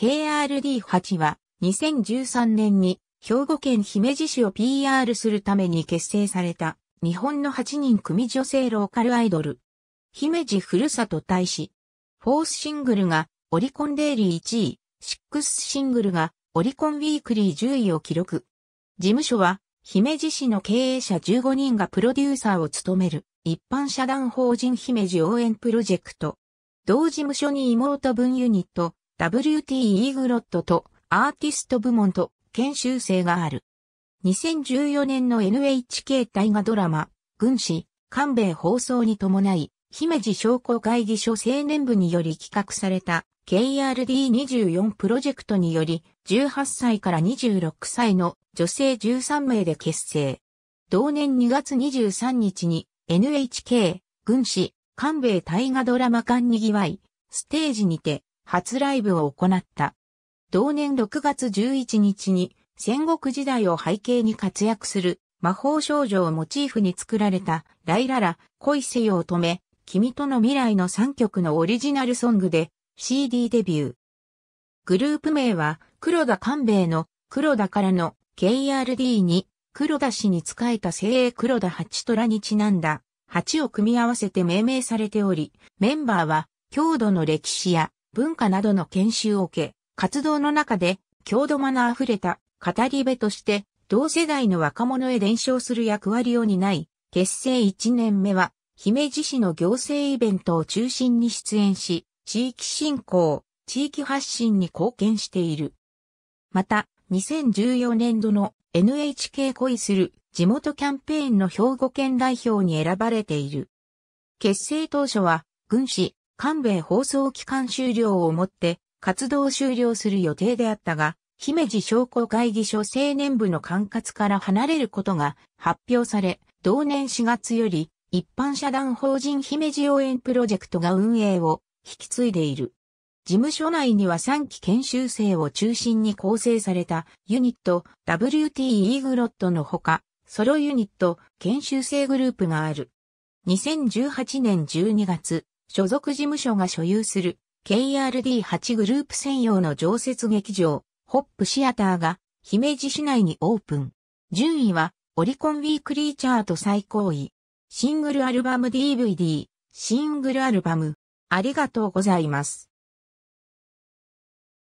KRD8 は2013年に兵庫県姫路市を PR するために結成された日本の8人組女性ローカルアイドル。姫路ふるさと大使。フォースシングルがオリコンデイリー1位、シックスシングルがオリコンウィークリー10位を記録。事務所は姫路市の経営者15人がプロデューサーを務める一般社団法人姫路応援プロジェクト。同事務所に妹分ユニット、WTE グロットとアーティスト部門と研修生がある。2014年の NHK 大河ドラマ、軍師、官兵衛放送に伴い、姫路商工会議所青年部により企画された KRD24 プロジェクトにより、18歳から26歳の女性13名で結成。同年2月23日に NHK 軍師官兵衛大河ドラマ館にぎわい、ステージにて初ライブを行った。同年6月11日に戦国時代を背景に活躍する魔法少女をモチーフに作られたライララ、恋せよ止め、君との未来の3曲のオリジナルソングで CD デビュー。グループ名は黒田官兵衛の黒田からの KRD に黒田氏に仕えた精鋭黒田八虎にちなんだ八を組み合わせて命名されており、メンバーは郷土の歴史や文化などの研修を受け、活動の中で郷土マナー溢れた語り部として同世代の若者へ伝承する役割を担い、結成1年目は姫路市の行政イベントを中心に出演し、地域振興、地域発信に貢献している。また、2014年度の NHK 恋する地元キャンペーンの兵庫県代表に選ばれている。結成当初は、軍師、韓米放送期間終了をもって活動終了する予定であったが、姫路商工会議所青年部の管轄から離れることが発表され、同年4月より一般社団法人姫路応援プロジェクトが運営を引き継いでいる。事務所内には3期研修生を中心に構成されたユニット WT イーグロットのほか、ソロユニット研修生グループがある。2018年12月、所属事務所が所有する KRD8 グループ専用の常設劇場、ホップシアターが姫路市内にオープン。順位はオリコンウィークリーチャート最高位。シングルアルバム DVD、シングルアルバム。ありがとうございます。